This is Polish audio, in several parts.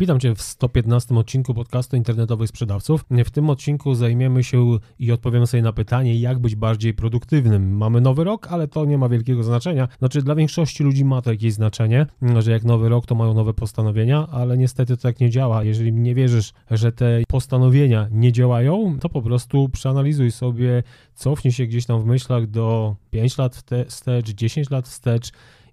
Witam Cię w 115 odcinku podcastu internetowych sprzedawców. W tym odcinku zajmiemy się i odpowiemy sobie na pytanie, jak być bardziej produktywnym. Mamy nowy rok, ale to nie ma wielkiego znaczenia. Znaczy, dla większości ludzi ma to jakieś znaczenie, że jak nowy rok, to mają nowe postanowienia, ale niestety to tak nie działa. Jeżeli nie wierzysz, że te postanowienia nie działają, to po prostu przeanalizuj sobie, cofnij się gdzieś tam w myślach do 5 lat wstecz, 10 lat wstecz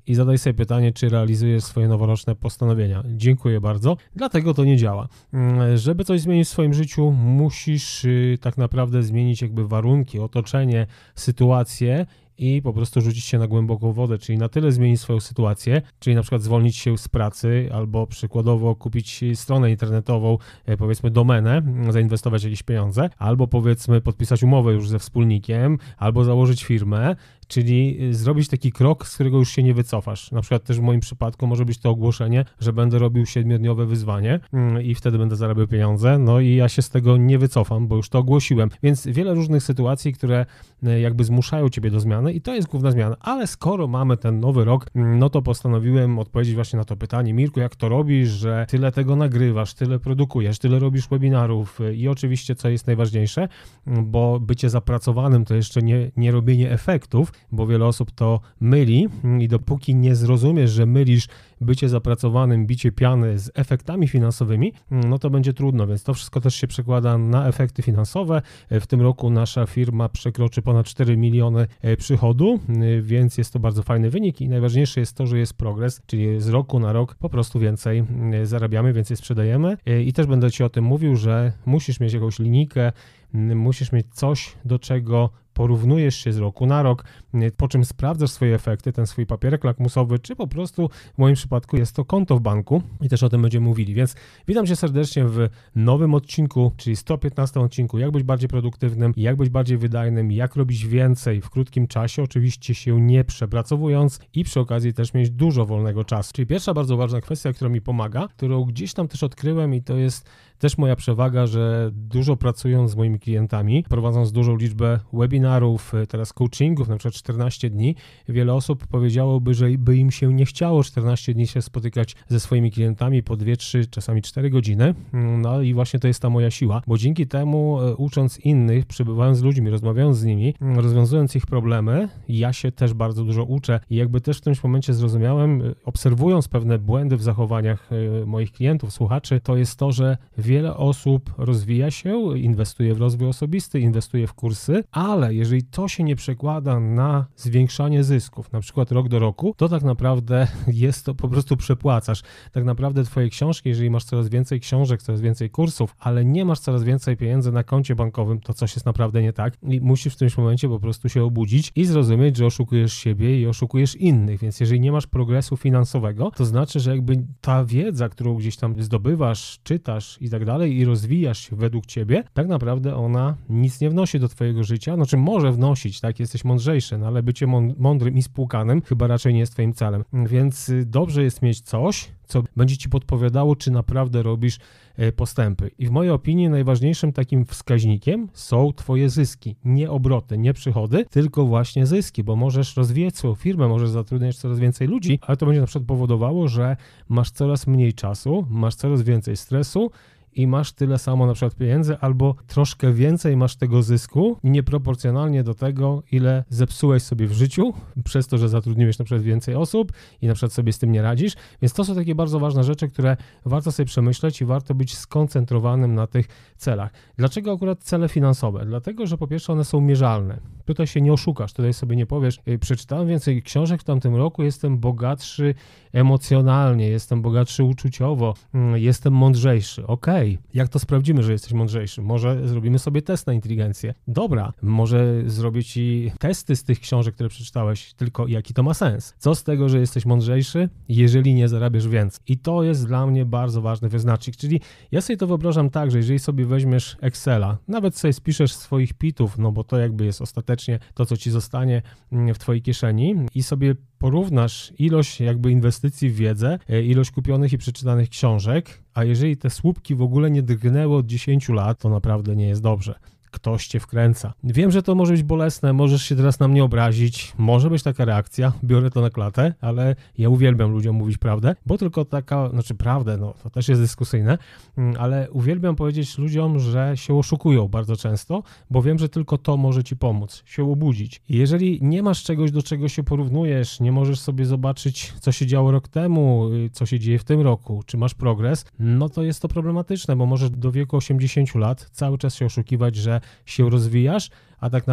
i zadaj sobie pytanie, czy realizujesz swoje noworoczne postanowienia. Dziękuję bardzo. Dlatego to nie działa. Mm, żeby coś zmienić w swoim życiu, musisz y, tak naprawdę zmienić jakby warunki, otoczenie, sytuację i po prostu rzucić się na głęboką wodę, czyli na tyle zmienić swoją sytuację, czyli na przykład zwolnić się z pracy albo przykładowo kupić stronę internetową, e, powiedzmy domenę, mm, zainwestować jakieś pieniądze, albo powiedzmy podpisać umowę już ze wspólnikiem, albo założyć firmę, czyli y, zrobić taki krok, z którego już się nie wycofasz. Na przykład też w moim przypadku może być to ogłoszenie, że będę robił siedmiodniowe wyzwanie mm, i wtedy będę zarabiał pieniądze, no i ja się z tego nie wycofam, bo już to ogłosiłem. Więc wiele różnych sytuacji, które y, jakby zmuszają ciebie do zmiany i to jest główna zmiana. Ale skoro mamy ten nowy rok, mm, no to postanowiłem odpowiedzieć właśnie na to pytanie. Mirku, jak to robisz, że tyle tego nagrywasz, tyle produkujesz, tyle robisz webinarów y, i oczywiście, co jest najważniejsze, bo bycie zapracowanym to jeszcze nie, nie robienie efektów, bo wiele osób to myli i dopóki nie zrozumiesz, że mylisz bycie zapracowanym, bicie piany z efektami finansowymi, no to będzie trudno, więc to wszystko też się przekłada na efekty finansowe. W tym roku nasza firma przekroczy ponad 4 miliony e, przychodu, e, więc jest to bardzo fajny wynik i najważniejsze jest to, że jest progres, czyli z roku na rok po prostu więcej e, zarabiamy, więcej sprzedajemy i też będę Ci o tym mówił, że musisz mieć jakąś linijkę, musisz mieć coś, do czego porównujesz się z roku na rok, y, po czym sprawdzasz swoje efekty, ten swój papierek lakmusowy, czy po prostu w moim przypadku jest to konto w banku i też o tym będziemy mówili. Więc witam Cię serdecznie w nowym odcinku, czyli 115 odcinku, jak być bardziej produktywnym, jak być bardziej wydajnym, jak robić więcej w krótkim czasie, oczywiście się nie przepracowując i przy okazji też mieć dużo wolnego czasu. Czyli pierwsza bardzo ważna kwestia, która mi pomaga, którą gdzieś tam też odkryłem i to jest też moja przewaga, że dużo pracując z moimi klientami, prowadząc dużą liczbę webinarów, y, teraz coachingów, na przykład 14 dni, wiele osób powiedziałoby, że by im się nie chciało 14 dni się spotykać ze swoimi klientami po 2, 3, czasami 4 godziny. Mm, no i właśnie to jest ta moja siła, bo dzięki temu y, ucząc innych, przebywając z ludźmi, rozmawiając z nimi, mm, rozwiązując ich problemy, ja się też bardzo dużo uczę i jakby też w tym momencie zrozumiałem, y, obserwując pewne błędy w zachowaniach moich klientów, słuchaczy, to jest to, że wiem, wiele osób rozwija się, inwestuje w rozwój osobisty, inwestuje w kursy, ale jeżeli to się nie przekłada na zwiększanie zysków, na przykład rok do roku, to tak naprawdę jest to po prostu przepłacasz. Tak naprawdę twoje książki, jeżeli masz coraz więcej książek, coraz więcej kursów, ale nie masz coraz więcej pieniędzy na koncie bankowym, to coś jest naprawdę nie tak i musisz w którymś momencie po prostu się obudzić i zrozumieć, że oszukujesz siebie i oszukujesz innych, więc jeżeli nie masz progresu finansowego, to znaczy, że jakby ta wiedza, którą gdzieś tam zdobywasz, czytasz i tak dalej i rozwijasz się według ciebie, tak naprawdę ona nic nie wnosi do twojego życia, znaczy może wnosić, tak, jesteś mądrzejszy, no ale bycie mądrym i spłukanym chyba raczej nie jest twoim celem, więc y, dobrze jest mieć coś, co będzie ci podpowiadało, czy naprawdę robisz E, postępy. I w mojej opinii najważniejszym takim wskaźnikiem są Twoje zyski. Nie obroty, nie przychody, tylko właśnie zyski, bo możesz rozwijać swoją firmę, możesz zatrudniać coraz więcej ludzi, ale to będzie na przykład powodowało, że masz coraz mniej czasu, masz coraz więcej stresu i masz tyle samo na przykład pieniędzy, albo troszkę więcej masz tego zysku, nieproporcjonalnie do tego, ile zepsułeś sobie w życiu, przez to, że zatrudniłeś na przykład więcej osób i na przykład sobie z tym nie radzisz. Więc to są takie bardzo ważne rzeczy, które warto sobie przemyśleć i warto być być skoncentrowanym na tych celach. Dlaczego akurat cele finansowe? Dlatego, że po pierwsze one są mierzalne. Tutaj się nie oszukasz, tutaj sobie nie powiesz, przeczytałem więcej książek w tamtym roku, jestem bogatszy emocjonalnie, jestem bogatszy uczuciowo, mm, jestem mądrzejszy. Okej, okay. jak to sprawdzimy, że jesteś mądrzejszy? Może zrobimy sobie test na inteligencję. Dobra, może zrobić ci testy z tych książek, które przeczytałeś, tylko jaki to ma sens? Co z tego, że jesteś mądrzejszy, jeżeli nie zarabiasz więcej? I to jest dla mnie bardzo ważny wyznacznik, czyli ja sobie to wyobrażam tak, że jeżeli sobie weźmiesz Excela, nawet sobie spiszesz swoich pitów, no bo to jakby jest ostatecznie to, co ci zostanie mm, w twojej kieszeni i sobie porównasz ilość jakby inwestycji w wiedzę, e, ilość kupionych i przeczytanych książek, a jeżeli te słupki w ogóle nie drgnęły od 10 lat, to naprawdę nie jest dobrze ktoś cię wkręca. Wiem, że to może być bolesne, możesz się teraz na mnie obrazić, może być taka reakcja, biorę to na klatę, ale ja uwielbiam ludziom mówić prawdę, bo tylko taka, znaczy prawdę, no to też jest dyskusyjne, mm, ale uwielbiam powiedzieć ludziom, że się oszukują bardzo często, bo wiem, że tylko to może ci pomóc, się obudzić. Jeżeli nie masz czegoś, do czego się porównujesz, nie możesz sobie zobaczyć, co się działo rok temu, y, co się dzieje w tym roku, czy masz progres, no to jest to problematyczne, bo możesz do wieku 80 lat cały czas się oszukiwać, że się rozwijasz, a tak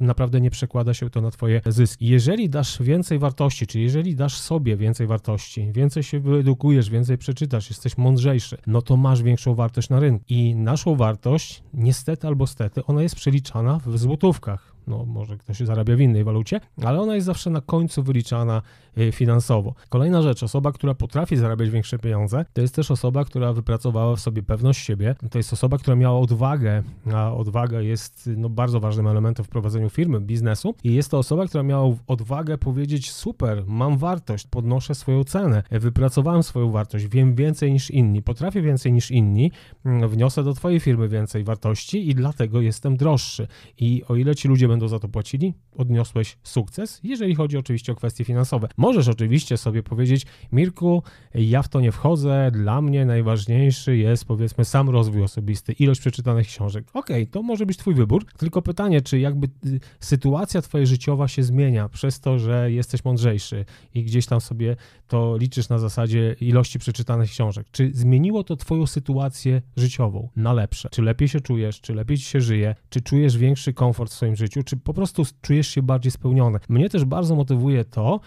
naprawdę nie przekłada się to na Twoje zyski. Jeżeli dasz więcej wartości, czyli jeżeli dasz sobie więcej wartości, więcej się wyedukujesz, więcej przeczytasz, jesteś mądrzejszy, no to masz większą wartość na rynku. I naszą wartość, niestety albo stety, ona jest przeliczana w złotówkach no może ktoś zarabia w innej walucie, ale ona jest zawsze na końcu wyliczana y, finansowo. Kolejna rzecz, osoba, która potrafi zarabiać większe pieniądze, to jest też osoba, która wypracowała w sobie pewność siebie, to jest osoba, która miała odwagę, a odwaga jest no, bardzo ważnym elementem w prowadzeniu firmy, biznesu i jest to osoba, która miała odwagę powiedzieć super, mam wartość, podnoszę swoją cenę, wypracowałem swoją wartość, wiem więcej niż inni, potrafię więcej niż inni, mm, wniosę do twojej firmy więcej wartości i dlatego jestem droższy. I o ile ci ludzie będą za to płacili, odniosłeś sukces, jeżeli chodzi oczywiście o kwestie finansowe. Możesz oczywiście sobie powiedzieć, Mirku, ja w to nie wchodzę, dla mnie najważniejszy jest powiedzmy sam rozwój osobisty, ilość przeczytanych książek. Okej, okay, to może być twój wybór, tylko pytanie, czy jakby y, sytuacja twoja życiowa się zmienia przez to, że jesteś mądrzejszy i gdzieś tam sobie to liczysz na zasadzie ilości przeczytanych książek. Czy zmieniło to twoją sytuację życiową na lepsze? Czy lepiej się czujesz? Czy lepiej ci się żyje? Czy czujesz większy komfort w swoim życiu? czy po prostu czujesz się bardziej spełniony. Mnie też bardzo motywuje to,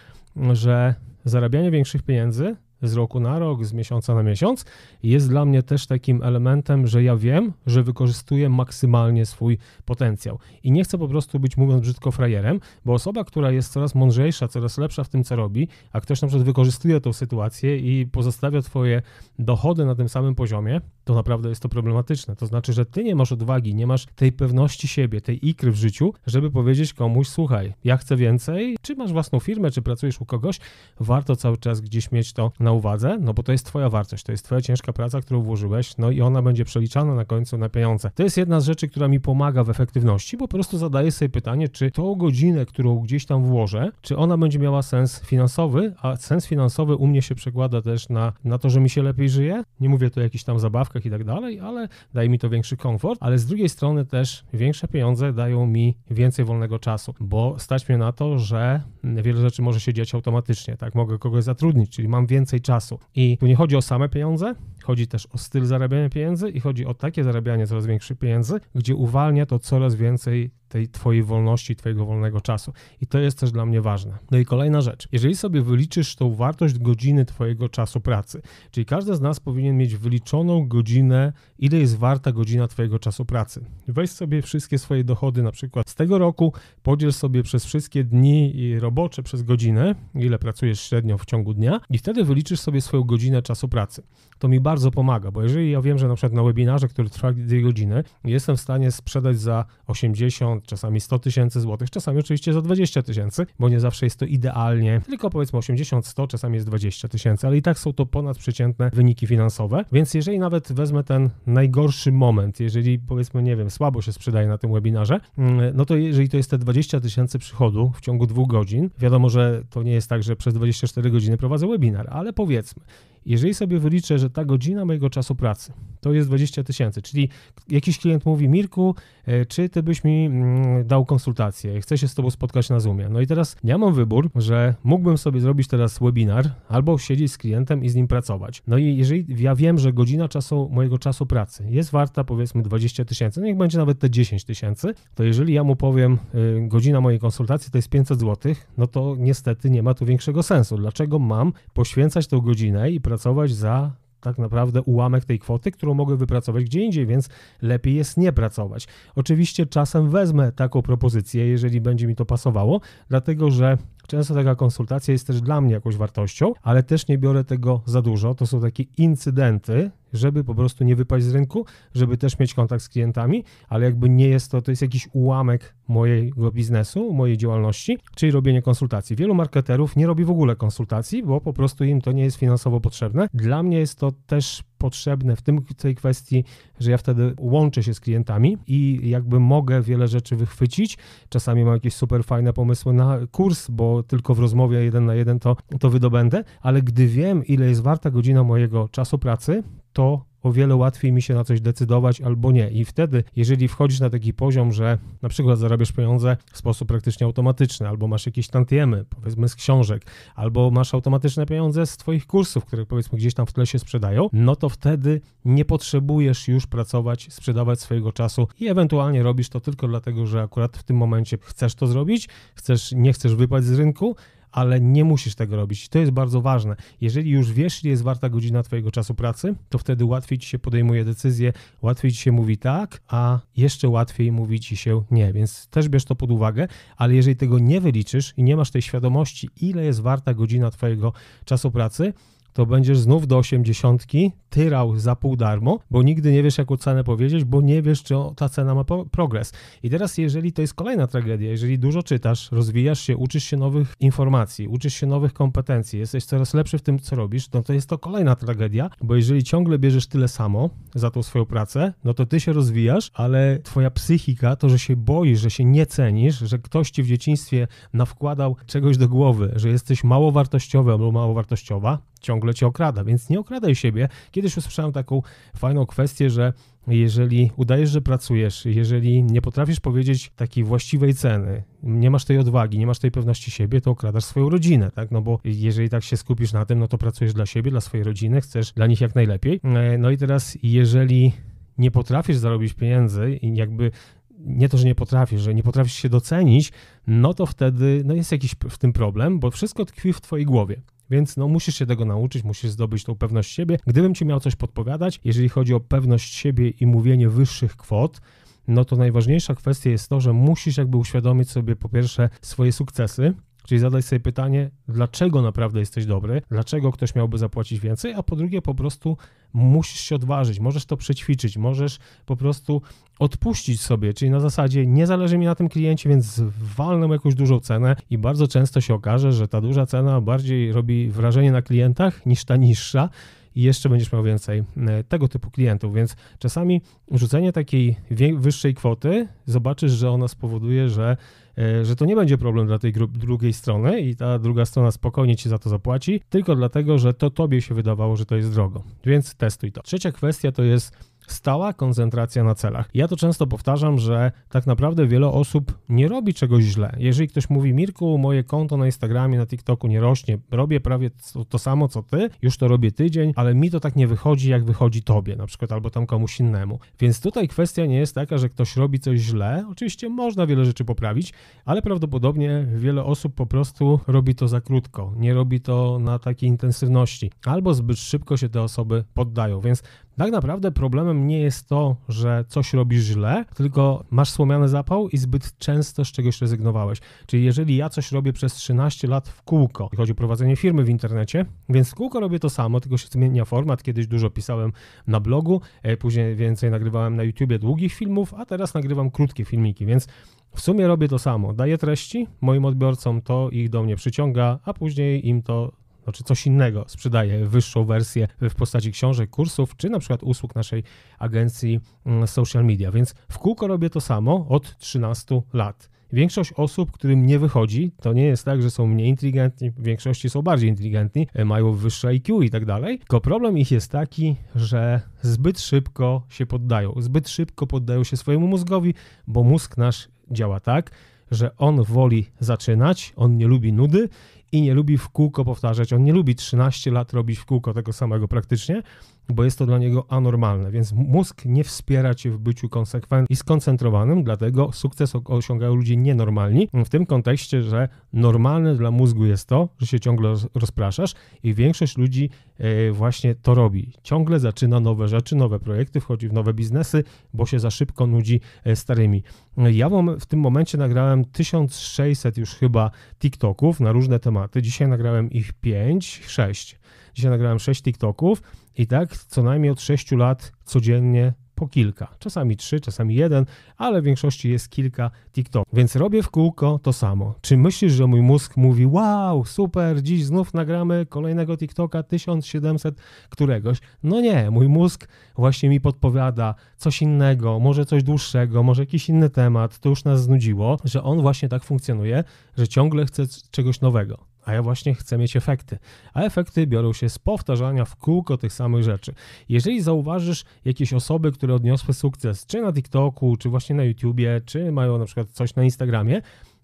że zarabianie większych pieniędzy z roku na rok, z miesiąca na miesiąc, jest dla mnie też takim elementem, że ja wiem, że wykorzystuję maksymalnie swój potencjał. I nie chcę po prostu być, mówiąc brzydko, frajerem, bo osoba, która jest coraz mądrzejsza, coraz lepsza w tym, co robi, a ktoś na przykład wykorzystuje tą sytuację i pozostawia twoje dochody na tym samym poziomie, to naprawdę jest to problematyczne. To znaczy, że ty nie masz odwagi, nie masz tej pewności siebie, tej ikry w życiu, żeby powiedzieć komuś, słuchaj, ja chcę więcej, czy masz własną firmę, czy pracujesz u kogoś, warto cały czas gdzieś mieć to na uwadze, no bo to jest twoja wartość, to jest twoja ciężka praca, którą włożyłeś, no i ona będzie przeliczana na końcu na pieniądze. To jest jedna z rzeczy, która mi pomaga w efektywności, bo po prostu zadaję sobie pytanie, czy tą godzinę, którą gdzieś tam włożę, czy ona będzie miała sens finansowy, a sens finansowy u mnie się przekłada też na, na to, że mi się lepiej żyje. Nie mówię to o jakichś tam zabawkach, i tak dalej, ale daje mi to większy komfort, ale z drugiej strony też większe pieniądze dają mi więcej wolnego czasu, bo stać mnie na to, że wiele rzeczy może się dziać automatycznie, tak? Mogę kogoś zatrudnić, czyli mam więcej czasu. I tu nie chodzi o same pieniądze, chodzi też o styl zarabiania pieniędzy i chodzi o takie zarabianie coraz większych pieniędzy, gdzie uwalnia to coraz więcej tej twojej wolności, twojego wolnego czasu. I to jest też dla mnie ważne. No i kolejna rzecz. Jeżeli sobie wyliczysz tą wartość godziny twojego czasu pracy, czyli każdy z nas powinien mieć wyliczoną godzinę, ile jest warta godzina twojego czasu pracy. Weź sobie wszystkie swoje dochody, na przykład z tego roku, podziel sobie przez wszystkie dni robocze przez godzinę, ile pracujesz średnio w ciągu dnia i wtedy wyliczysz sobie swoją godzinę czasu pracy. To mi bardzo pomaga, bo jeżeli ja wiem, że na przykład na webinarze, który trwa dwie godziny, jestem w stanie sprzedać za 80 50, czasami 100 tysięcy złotych, czasami oczywiście za 20 tysięcy, bo nie zawsze jest to idealnie, tylko powiedzmy 80, 100, czasami jest 20 tysięcy, ale i tak są to ponadprzeciętne wyniki finansowe, więc jeżeli nawet wezmę ten najgorszy moment, jeżeli powiedzmy, nie wiem, słabo się sprzedaje na tym webinarze, mm, no to jeżeli to jest te 20 tysięcy przychodu w ciągu dwóch godzin, wiadomo, że to nie jest tak, że przez 24 godziny prowadzę webinar, ale powiedzmy, jeżeli sobie wyliczę, że ta godzina mojego czasu pracy to jest 20 tysięcy, czyli jakiś klient mówi, Mirku, e, czy ty byś mi mm, dał konsultację, chcę się z tobą spotkać na Zoomie. No i teraz ja mam wybór, że mógłbym sobie zrobić teraz webinar albo siedzieć z klientem i z nim pracować. No i jeżeli ja wiem, że godzina czasu mojego czasu pracy jest warta powiedzmy 20 tysięcy, no niech będzie nawet te 10 tysięcy, to jeżeli ja mu powiem, y, godzina mojej konsultacji to jest 500 zł, no to niestety nie ma tu większego sensu. Dlaczego mam poświęcać tę godzinę i pracować za tak naprawdę ułamek tej kwoty, którą mogę wypracować gdzie indziej, więc lepiej jest nie pracować. Oczywiście czasem wezmę taką propozycję, jeżeli będzie mi to pasowało, dlatego że często taka konsultacja jest też dla mnie jakąś wartością, ale też nie biorę tego za dużo. To są takie incydenty, żeby po prostu nie wypaść z rynku, żeby też mieć kontakt z klientami, ale jakby nie jest to, to jest jakiś ułamek mojego biznesu, mojej działalności, czyli robienie konsultacji. Wielu marketerów nie robi w ogóle konsultacji, bo po prostu im to nie jest finansowo potrzebne. Dla mnie jest to też potrzebne w tym, tej kwestii, że ja wtedy łączę się z klientami i jakby mogę wiele rzeczy wychwycić. Czasami mam jakieś super fajne pomysły na kurs, bo tylko w rozmowie jeden na jeden to, to wydobędę, ale gdy wiem, ile jest warta godzina mojego czasu pracy, to o wiele łatwiej mi się na coś decydować albo nie. I wtedy, jeżeli wchodzisz na taki poziom, że na przykład zarabiasz pieniądze w sposób praktycznie automatyczny, albo masz jakieś tantiemy, powiedzmy z książek, albo masz automatyczne pieniądze z Twoich kursów, które powiedzmy gdzieś tam w tle się sprzedają, no to wtedy nie potrzebujesz już pracować, sprzedawać swojego czasu i ewentualnie robisz to tylko dlatego, że akurat w tym momencie chcesz to zrobić, chcesz, nie chcesz wypaść z rynku, ale nie musisz tego robić. To jest bardzo ważne. Jeżeli już wiesz, ile jest warta godzina Twojego czasu pracy, to wtedy łatwiej Ci się podejmuje decyzję, łatwiej Ci się mówi tak, a jeszcze łatwiej mówi Ci się nie, więc też bierz to pod uwagę, ale jeżeli tego nie wyliczysz i nie masz tej świadomości, ile jest warta godzina Twojego czasu pracy, to będziesz znów do 80 tyrał za pół darmo, bo nigdy nie wiesz, jaką cenę powiedzieć, bo nie wiesz, czy ta cena ma progres. I teraz, jeżeli to jest kolejna tragedia, jeżeli dużo czytasz, rozwijasz się, uczysz się nowych informacji, uczysz się nowych kompetencji, jesteś coraz lepszy w tym, co robisz, no to jest to kolejna tragedia, bo jeżeli ciągle bierzesz tyle samo za tą swoją pracę, no to ty się rozwijasz, ale twoja psychika, to, że się boisz, że się nie cenisz, że ktoś ci w dzieciństwie nawkładał czegoś do głowy, że jesteś mało wartościowy albo mało wartościowa, ciągle cię okrada, więc nie okradaj siebie. Kiedyś usłyszałem taką fajną kwestię, że jeżeli udajesz, że pracujesz, jeżeli nie potrafisz powiedzieć takiej właściwej ceny, nie masz tej odwagi, nie masz tej pewności siebie, to okradasz swoją rodzinę, tak? No bo jeżeli tak się skupisz na tym, no to pracujesz dla siebie, dla swojej rodziny, chcesz dla nich jak najlepiej. E, no i teraz, jeżeli nie potrafisz zarobić pieniędzy i jakby nie to, że nie potrafisz, że nie potrafisz się docenić, no to wtedy no jest jakiś w tym problem, bo wszystko tkwi w twojej głowie. Więc no, musisz się tego nauczyć, musisz zdobyć tą pewność siebie. Gdybym ci miał coś podpowiadać, jeżeli chodzi o pewność siebie i mówienie wyższych kwot, no to najważniejsza kwestia jest to, że musisz jakby uświadomić sobie po pierwsze swoje sukcesy, Czyli zadać sobie pytanie, dlaczego naprawdę jesteś dobry, dlaczego ktoś miałby zapłacić więcej, a po drugie, po prostu musisz się odważyć, możesz to przećwiczyć, możesz po prostu odpuścić sobie, czyli na zasadzie nie zależy mi na tym kliencie, więc walnę jakąś dużą cenę i bardzo często się okaże, że ta duża cena bardziej robi wrażenie na klientach niż ta niższa i jeszcze będziesz miał więcej e, tego typu klientów. Więc czasami rzucenie takiej wyższej kwoty zobaczysz, że ona spowoduje, że E, że to nie będzie problem dla tej drugiej strony i ta druga strona spokojnie ci za to zapłaci, tylko dlatego, że to tobie się wydawało, że to jest drogo. Więc testuj to. Trzecia kwestia to jest Stała koncentracja na celach. Ja to często powtarzam, że tak naprawdę wiele osób nie robi czegoś źle. Jeżeli ktoś mówi, Mirku, moje konto na Instagramie, na TikToku nie rośnie, robię prawie to, to samo co ty, już to robię tydzień, ale mi to tak nie wychodzi, jak wychodzi tobie, na przykład, albo tam komuś innemu. Więc tutaj kwestia nie jest taka, że ktoś robi coś źle. Oczywiście można wiele rzeczy poprawić, ale prawdopodobnie wiele osób po prostu robi to za krótko, nie robi to na takiej intensywności, albo zbyt szybko się te osoby poddają. Więc tak naprawdę problemem nie jest to, że coś robisz źle, tylko masz słomiany zapał i zbyt często z czegoś rezygnowałeś. Czyli jeżeli ja coś robię przez 13 lat w kółko, chodzi o prowadzenie firmy w internecie, więc w kółko robię to samo, tylko się zmienia format. Kiedyś dużo pisałem na blogu, e, później więcej nagrywałem na YouTubie długich filmów, a teraz nagrywam krótkie filmiki, więc w sumie robię to samo. Daję treści moim odbiorcom, to ich do mnie przyciąga, a później im to czy znaczy, coś innego sprzedaje wyższą wersję w postaci książek, kursów, czy na przykład usług naszej agencji mm, social media. Więc w kółko robię to samo od 13 lat. Większość osób, którym nie wychodzi, to nie jest tak, że są mniej inteligentni, w większości są bardziej inteligentni, e, mają wyższe IQ i tak dalej. Tylko problem ich jest taki, że zbyt szybko się poddają, zbyt szybko poddają się swojemu mózgowi, bo mózg nasz działa tak, że on woli zaczynać, on nie lubi nudy i nie lubi w kółko powtarzać. On nie lubi 13 lat robić w kółko tego samego praktycznie, bo jest to dla niego anormalne, więc mózg nie wspiera cię w byciu konsekwentnym i skoncentrowanym, dlatego sukces osiągają ludzie nienormalni, w tym kontekście, że normalne dla mózgu jest to, że się ciągle rozpraszasz i większość ludzi e, właśnie to robi. Ciągle zaczyna nowe rzeczy, nowe projekty, wchodzi w nowe biznesy, bo się za szybko nudzi e, starymi. Ja wam w tym momencie nagrałem 1600 już chyba TikToków na różne tematy. Dzisiaj nagrałem ich 5, 6. Dzisiaj nagrałem 6 TikToków i tak co najmniej od 6 lat codziennie po kilka. Czasami trzy, czasami jeden, ale w większości jest kilka TikTok. Więc robię w kółko to samo. Czy myślisz, że mój mózg mówi: Wow, super, dziś znów nagramy kolejnego TikToka 1700 któregoś? No nie, mój mózg właśnie mi podpowiada coś innego, może coś dłuższego, może jakiś inny temat. To już nas znudziło, że on właśnie tak funkcjonuje, że ciągle chce czegoś nowego a ja właśnie chcę mieć efekty. A efekty biorą się z powtarzania w kółko tych samych rzeczy. Jeżeli zauważysz jakieś osoby, które odniosły sukces, czy na TikToku, czy właśnie na YouTubie, czy mają na przykład coś na Instagramie,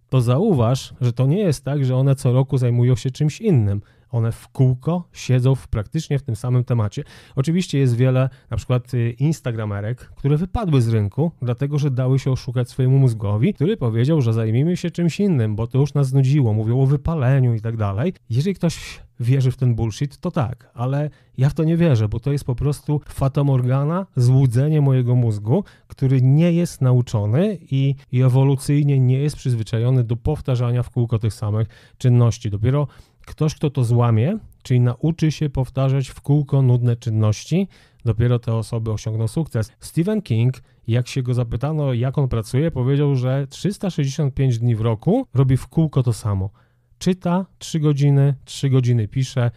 to zauważ, że to nie jest tak, że one co roku zajmują się czymś innym, one w kółko siedzą w praktycznie w tym samym temacie. Oczywiście jest wiele na przykład y, instagramerek, które wypadły z rynku, dlatego że dały się oszukać swojemu mózgowi, który powiedział, że zajmijmy się czymś innym, bo to już nas znudziło, mówią o wypaleniu i tak dalej. Jeżeli ktoś wierzy w ten bullshit, to tak, ale ja w to nie wierzę, bo to jest po prostu fatamorgana, złudzenie mojego mózgu, który nie jest nauczony i, i ewolucyjnie nie jest przyzwyczajony do powtarzania w kółko tych samych czynności. Dopiero Ktoś, kto to złamie, czyli nauczy się powtarzać w kółko nudne czynności, dopiero te osoby osiągną sukces. Stephen King, jak się go zapytano, jak on pracuje, powiedział, że 365 dni w roku robi w kółko to samo. Czyta 3 godziny, 3 godziny pisze,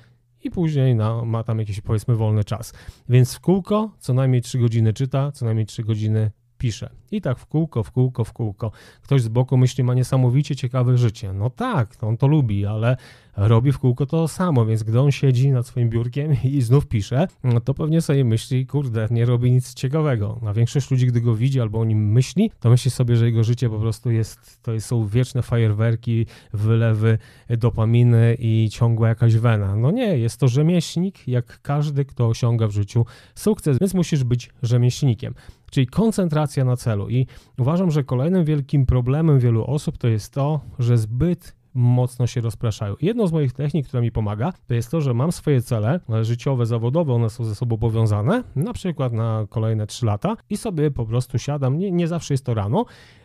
i później no, ma tam jakiś powiedzmy wolny czas. Więc w kółko co najmniej 3 godziny czyta, co najmniej 3 godziny pisze. I tak w kółko, w kółko, w kółko. Ktoś z boku myśli, ma niesamowicie ciekawe życie. No tak, no on to lubi, ale robi w kółko to samo, więc gdy on siedzi nad swoim biurkiem i znów pisze, no to pewnie sobie myśli, kurde, nie robi nic ciekawego. A większość ludzi, gdy go widzi albo o nim myśli, to myśli sobie, że jego życie po prostu jest, to są wieczne fajerwerki, wylewy dopaminy i ciągła jakaś wena. No nie, jest to rzemieślnik, jak każdy, kto osiąga w życiu sukces, więc musisz być rzemieślnikiem czyli koncentracja na celu. I uważam, że kolejnym wielkim problemem wielu osób to jest to, że zbyt mocno się rozpraszają. Jedną z moich technik, która mi pomaga, to jest to, że mam swoje cele e, życiowe, zawodowe, one są ze sobą powiązane, na przykład na kolejne 3 lata i sobie po prostu siadam, nie, nie zawsze jest to rano,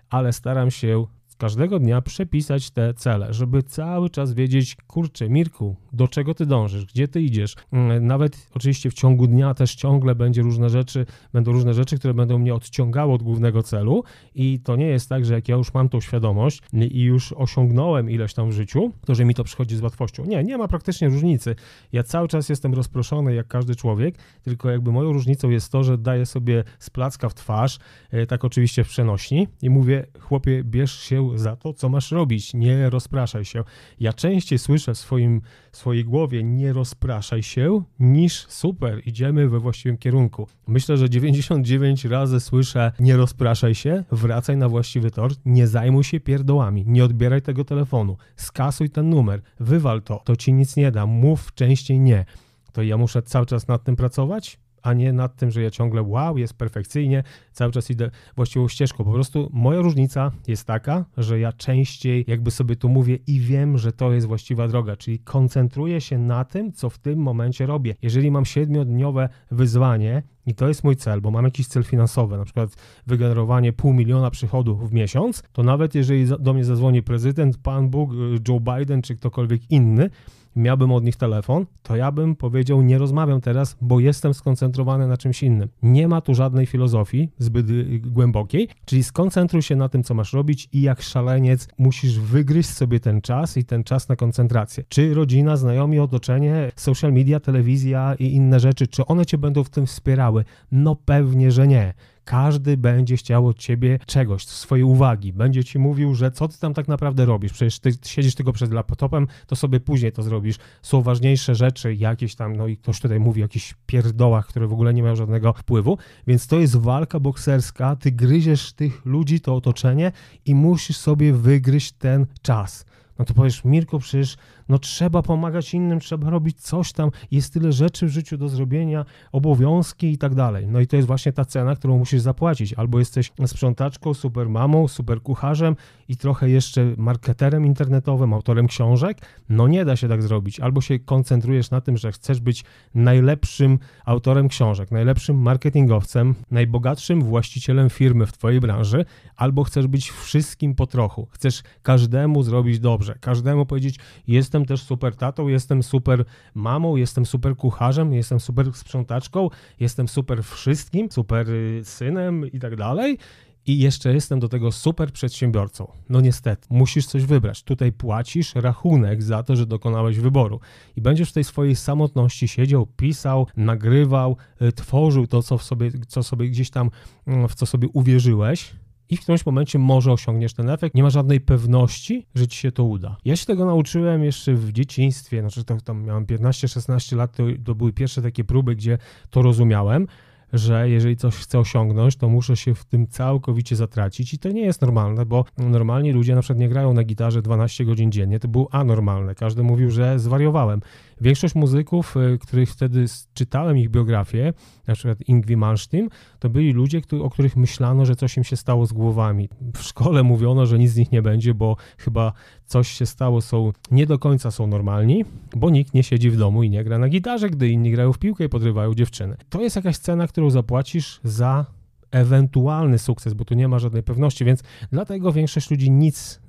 ale staram się każdego dnia przepisać te cele, żeby cały czas wiedzieć, kurczę, Mirku, do czego ty dążysz, gdzie ty idziesz. Mm, nawet oczywiście w ciągu dnia też ciągle będzie różne rzeczy, będą różne rzeczy, które będą mnie odciągały od głównego celu i to nie jest tak, że jak ja już mam tą świadomość i już osiągnąłem ileś tam w życiu, to że mi to przychodzi z łatwością. Nie, nie ma praktycznie różnicy. Ja cały czas jestem rozproszony jak każdy człowiek, tylko jakby moją różnicą jest to, że daję sobie z placka w twarz, e, tak oczywiście w przenośni i mówię, chłopie, bierz się za to, co masz robić. Nie rozpraszaj się. Ja częściej słyszę w swoim, swojej głowie nie rozpraszaj się, niż super, idziemy we właściwym kierunku. Myślę, że 99 razy słyszę nie rozpraszaj się, wracaj na właściwy tor, nie zajmuj się pierdołami, nie odbieraj tego telefonu, skasuj ten numer, wywal to, to ci nic nie da, mów częściej nie. To ja muszę cały czas nad tym pracować? a nie nad tym, że ja ciągle wow, jest perfekcyjnie, cały czas idę właściwą ścieżką. Po prostu moja różnica jest taka, że ja częściej jakby sobie tu mówię i wiem, że to jest właściwa droga, czyli koncentruję się na tym, co w tym momencie robię. Jeżeli mam siedmiodniowe wyzwanie, i to jest mój cel, bo mam jakiś cel finansowy, na przykład wygenerowanie pół miliona przychodów w miesiąc, to nawet jeżeli do mnie zadzwoni prezydent, Pan Bóg, y, Joe Biden czy ktokolwiek inny, miałbym od nich telefon, to ja bym powiedział: Nie rozmawiam teraz, bo jestem skoncentrowany na czymś innym. Nie ma tu żadnej filozofii zbyt y, głębokiej, czyli skoncentruj się na tym, co masz robić i jak szaleniec musisz wygryźć sobie ten czas i ten czas na koncentrację. Czy rodzina, znajomi, otoczenie, social media, telewizja i inne rzeczy, czy one cię będą w tym wspierały? No pewnie, że nie. Każdy będzie chciał od ciebie czegoś, swojej uwagi. Będzie ci mówił, że co ty tam tak naprawdę robisz? Przecież ty siedzisz tylko przed laptopem, to sobie później to zrobisz. Są ważniejsze rzeczy, jakieś tam, no i ktoś tutaj mówi o jakichś pierdołach, które w ogóle nie mają żadnego wpływu. Więc to jest walka bokserska. Ty gryziesz tych ludzi, to otoczenie i musisz sobie wygryźć ten czas. No to powiesz, Mirko, przecież no trzeba pomagać innym, trzeba robić coś tam, jest tyle rzeczy w życiu do zrobienia, obowiązki i tak dalej. No i to jest właśnie ta cena, którą musisz zapłacić. Albo jesteś sprzątaczką, supermamą, superkucharzem i trochę jeszcze marketerem internetowym, autorem książek. No nie da się tak zrobić. Albo się koncentrujesz na tym, że chcesz być najlepszym autorem książek, najlepszym marketingowcem, najbogatszym właścicielem firmy w twojej branży, albo chcesz być wszystkim po trochu. Chcesz każdemu zrobić dobrze, każdemu powiedzieć, jestem jestem też super tatą, jestem super mamą, jestem super kucharzem, jestem super sprzątaczką, jestem super wszystkim, super y, synem i tak dalej i jeszcze jestem do tego super przedsiębiorcą. No niestety, musisz coś wybrać. Tutaj płacisz rachunek za to, że dokonałeś wyboru i będziesz w tej swojej samotności siedział, pisał, nagrywał, y, tworzył to, co, w sobie, co sobie gdzieś tam, mm, w co sobie uwierzyłeś i w którymś momencie może osiągniesz ten efekt. Nie ma żadnej pewności, że ci się to uda. Ja się tego nauczyłem jeszcze w dzieciństwie, znaczy to, tam miałem 15-16 lat, to, to były pierwsze takie próby, gdzie to rozumiałem że jeżeli coś chcę osiągnąć, to muszę się w tym całkowicie zatracić i to nie jest normalne, bo normalni ludzie na przykład nie grają na gitarze 12 godzin dziennie, to było anormalne. Każdy mówił, że zwariowałem. Większość muzyków, y, których wtedy czytałem ich biografię, na przykład Ingwie Malmsteen, to byli ludzie, o których myślano, że coś im się stało z głowami. W szkole mówiono, że nic z nich nie będzie, bo chyba coś się stało, są nie do końca są normalni, bo nikt nie siedzi w domu i nie gra na gitarze, gdy inni grają w piłkę i podrywają dziewczyny. To jest jakaś cena, którą zapłacisz za ewentualny sukces, bo tu nie ma żadnej pewności, więc dlatego większość ludzi nic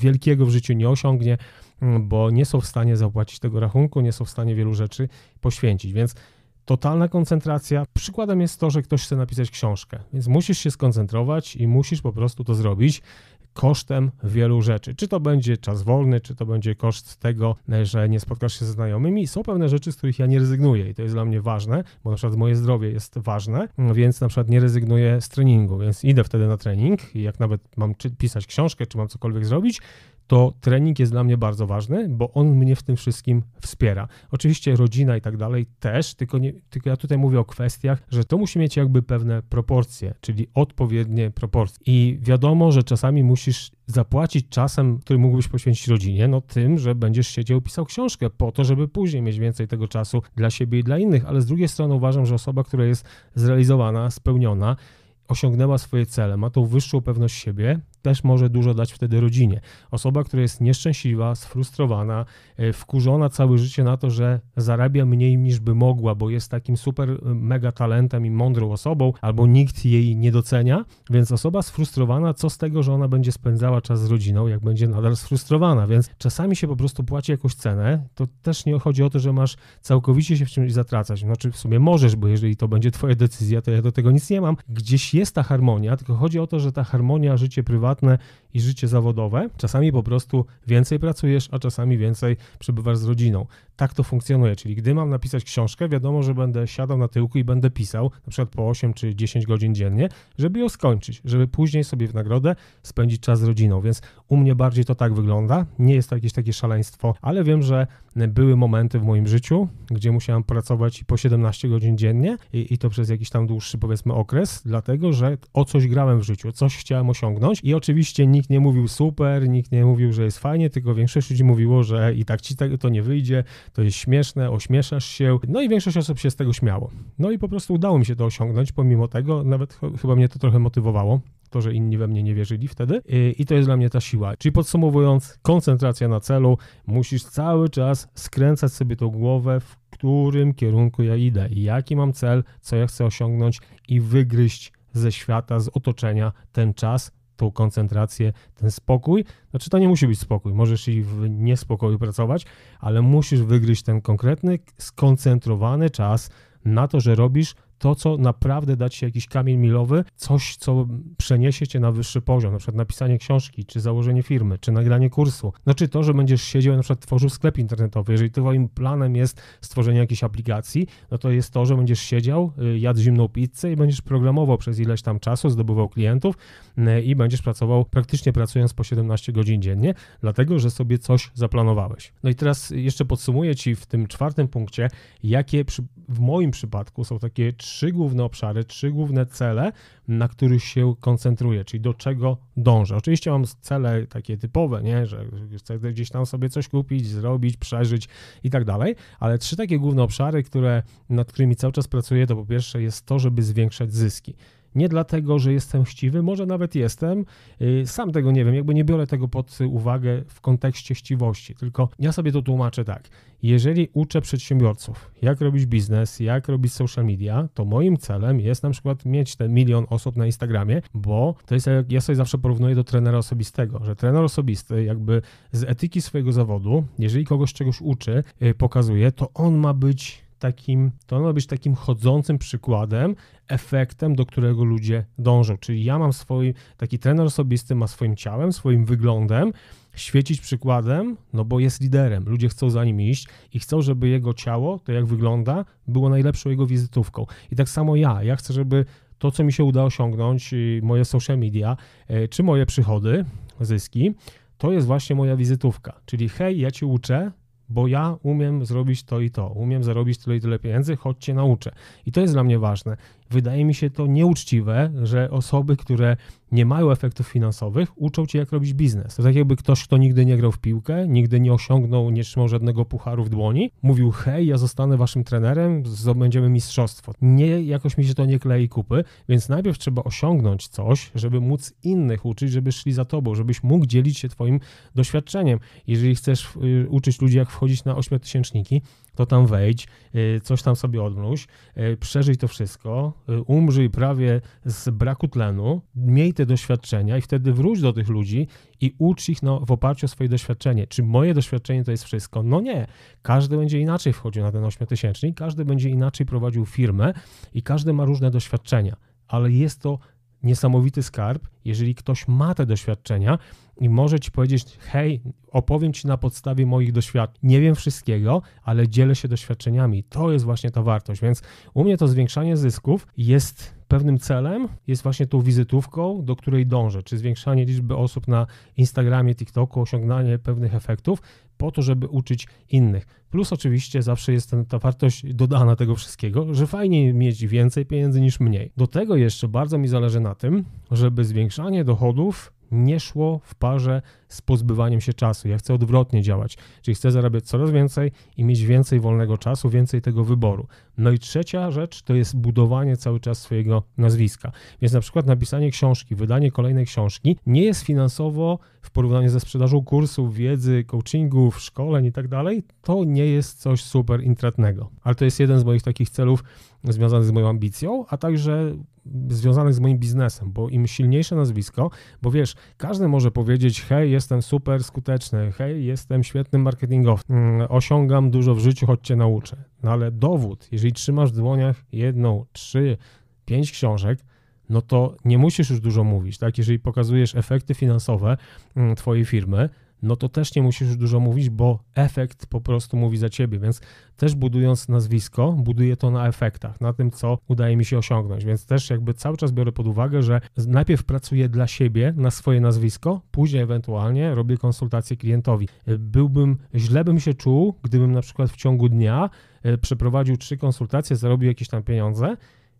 wielkiego w życiu nie osiągnie. Mm, bo nie są w stanie zapłacić tego rachunku, nie są w stanie wielu rzeczy poświęcić. Więc totalna koncentracja. Przykładem jest to, że ktoś chce napisać książkę, więc musisz się skoncentrować i musisz po prostu to zrobić kosztem wielu rzeczy. Czy to będzie czas wolny, czy to będzie koszt tego, że nie spotkasz się ze znajomymi. Są pewne rzeczy, z których ja nie rezygnuję i to jest dla mnie ważne, bo na przykład moje zdrowie jest ważne, mm, więc na przykład nie rezygnuję z treningu, więc idę wtedy na trening i jak nawet mam czy pisać książkę, czy mam cokolwiek zrobić, to trening jest dla mnie bardzo ważny, bo on mnie w tym wszystkim wspiera. Oczywiście rodzina i tak dalej też, tylko, nie, tylko ja tutaj mówię o kwestiach, że to musi mieć jakby pewne proporcje, czyli odpowiednie proporcje. I wiadomo, że czasami musisz zapłacić czasem, który mógłbyś poświęcić rodzinie, no tym, że będziesz siedział pisał książkę po to, żeby później mieć więcej tego czasu dla siebie i dla innych, ale z drugiej strony uważam, że osoba, która jest zrealizowana, spełniona, osiągnęła swoje cele, ma tą wyższą pewność siebie, też może dużo dać wtedy rodzinie. Osoba, która jest nieszczęśliwa, sfrustrowana, e, wkurzona całe życie na to, że zarabia mniej niż by mogła, bo jest takim super e, mega talentem i mądrą osobą, albo nikt jej nie docenia, więc osoba sfrustrowana, co z tego, że ona będzie spędzała czas z rodziną, jak będzie nadal sfrustrowana, więc czasami się po prostu płaci jakąś cenę, to też nie chodzi o to, że masz całkowicie się w czymś zatracać, znaczy w sumie możesz, bo jeżeli to będzie twoja decyzja, to ja do tego nic nie mam. Gdzieś jest ta harmonia, tylko chodzi o to, że ta harmonia, życie prywatne, обратно i życie zawodowe. Czasami po prostu więcej pracujesz, a czasami więcej przebywasz z rodziną. Tak to funkcjonuje, czyli gdy mam napisać książkę, wiadomo, że będę siadał na tyłku i będę pisał, na przykład po 8 czy 10 godzin dziennie, żeby ją skończyć, żeby później sobie w nagrodę spędzić czas z rodziną. Więc u mnie bardziej to tak wygląda. Nie jest to jakieś takie szaleństwo, ale wiem, że były momenty w moim życiu, gdzie musiałem pracować po 17 godzin dziennie i, i to przez jakiś tam dłuższy, powiedzmy, okres, dlatego że o coś grałem w życiu, coś chciałem osiągnąć i oczywiście nikt nikt nie mówił super, nikt nie mówił, że jest fajnie, tylko większość ludzi mówiło, że i tak ci to nie wyjdzie, to jest śmieszne, ośmieszasz się. No i większość osób się z tego śmiało. No i po prostu udało mi się to osiągnąć, pomimo tego, nawet chyba mnie to trochę motywowało to, że inni we mnie nie wierzyli wtedy. I to jest dla mnie ta siła. Czyli podsumowując, koncentracja na celu, musisz cały czas skręcać sobie tą głowę, w którym kierunku ja idę, jaki mam cel, co ja chcę osiągnąć i wygryźć ze świata, z otoczenia ten czas, tą koncentrację, ten spokój. Znaczy to nie musi być spokój, możesz i w niespokoju pracować, ale musisz wygryźć ten konkretny, skoncentrowany czas na to, że robisz to, co naprawdę da ci jakiś kamień milowy, coś, co przeniesie cię na wyższy poziom, na przykład napisanie książki, czy założenie firmy, czy nagranie kursu. No czy to, że będziesz siedział na przykład tworzył sklep internetowy. Jeżeli twoim planem jest stworzenie jakiejś aplikacji, no to jest to, że będziesz siedział, y, jadł zimną pizzę i będziesz programował przez ileś tam czasu, zdobywał klientów y, i będziesz pracował praktycznie pracując po 17 godzin dziennie, dlatego, że sobie coś zaplanowałeś. No i teraz jeszcze podsumuję ci w tym czwartym punkcie, jakie przy, w moim przypadku są takie trzy główne obszary, trzy główne cele, na których się koncentruję, czyli do czego dążę. Oczywiście mam cele takie typowe, nie, że chcę gdzieś tam sobie coś kupić, zrobić, przeżyć i tak dalej, ale trzy takie główne obszary, które, nad którymi cały czas pracuję, to po pierwsze jest to, żeby zwiększać zyski. Nie dlatego, że jestem chciwy, może nawet jestem, y, sam tego nie wiem, jakby nie biorę tego pod uwagę w kontekście chciwości, tylko ja sobie to tłumaczę tak jeżeli uczę przedsiębiorców, jak robić biznes, jak robić social media, to moim celem jest na przykład mieć ten milion osób na Instagramie, bo to jest, ja sobie zawsze porównuję do trenera osobistego, że trener osobisty jakby z etyki swojego zawodu, jeżeli kogoś czegoś uczy, y, pokazuje, to on ma być takim, to ma być takim chodzącym przykładem, efektem, do którego ludzie dążą. Czyli ja mam swój, taki trener osobisty ma swoim ciałem, swoim wyglądem, świecić przykładem, no bo jest liderem. Ludzie chcą za nim iść i chcą, żeby jego ciało, to jak wygląda, było najlepszą jego wizytówką. I tak samo ja. Ja chcę, żeby to, co mi się uda osiągnąć, moje social media, e, czy moje przychody, zyski, to jest właśnie moja wizytówka. Czyli hej, ja ci uczę, bo ja umiem zrobić to i to, umiem zarobić tyle i tyle pieniędzy, choć cię nauczę. I to jest dla mnie ważne. Wydaje mi się to nieuczciwe, że osoby, które nie mają efektów finansowych, uczą cię, jak robić biznes. To tak jakby ktoś, kto nigdy nie grał w piłkę, nigdy nie osiągnął, nie trzymał żadnego pucharu w dłoni, mówił: Hej, ja zostanę waszym trenerem, zdobędziemy mistrzostwo. Nie, jakoś mi się to nie klei kupy, więc najpierw trzeba osiągnąć coś, żeby móc innych uczyć, żeby szli za tobą, żebyś mógł dzielić się twoim doświadczeniem. Jeżeli chcesz y, uczyć ludzi, jak wchodzić na ośmiotysięczniki, to tam wejdź, y, coś tam sobie odmruź, y, przeżyj to wszystko, y, umrzyj prawie z braku tlenu, miej te doświadczenia i wtedy wróć do tych ludzi i ucz ich no, w oparciu o swoje doświadczenie. Czy moje doświadczenie to jest wszystko? No nie. Każdy będzie inaczej wchodził na ten ośmiotysięcznik, każdy będzie inaczej prowadził firmę i każdy ma różne doświadczenia, ale jest to niesamowity skarb, jeżeli ktoś ma te doświadczenia i może ci powiedzieć: Hej, opowiem ci na podstawie moich doświadczeń. Nie wiem wszystkiego, ale dzielę się doświadczeniami. To jest właśnie ta wartość. Więc u mnie to zwiększanie zysków jest pewnym celem, jest właśnie tą wizytówką, do której dążę, czy zwiększanie liczby osób na Instagramie, TikToku, osiąganie pewnych efektów po to, żeby uczyć innych. Plus oczywiście zawsze jest ten, ta wartość dodana tego wszystkiego, że fajnie mieć więcej pieniędzy niż mniej. Do tego jeszcze bardzo mi zależy na tym, żeby zwiększanie dochodów nie szło w parze z pozbywaniem się czasu. Ja chcę odwrotnie działać, czyli chcę zarabiać coraz więcej i mieć więcej wolnego czasu, więcej tego wyboru. No i trzecia rzecz to jest budowanie cały czas swojego nazwiska. Więc na przykład napisanie książki, wydanie kolejnej książki nie jest finansowo w porównaniu ze sprzedażą kursów, wiedzy, coachingów, szkoleń i tak dalej. To nie jest coś super intratnego, ale to jest jeden z moich takich celów związanych z moją ambicją, a także związanych z moim biznesem, bo im silniejsze nazwisko, bo wiesz, każdy może powiedzieć, hej, jestem super skuteczny, hej, jestem świetnym marketingowcem, mm, osiągam dużo w życiu, choć cię nauczę. No ale dowód, jeżeli trzymasz w dłoniach jedną, trzy, pięć książek, no to nie musisz już dużo mówić, tak? Jeżeli pokazujesz efekty finansowe mm, twojej firmy, no to też nie musisz już dużo mówić, bo efekt po prostu mówi za ciebie, więc też budując nazwisko, buduję to na efektach, na tym, co udaje mi się osiągnąć, więc też jakby cały czas biorę pod uwagę, że najpierw pracuję dla siebie, na swoje nazwisko, później ewentualnie robię konsultację klientowi. E, byłbym, źle bym się czuł, gdybym na przykład w ciągu dnia e, przeprowadził trzy konsultacje, zarobił jakieś tam pieniądze,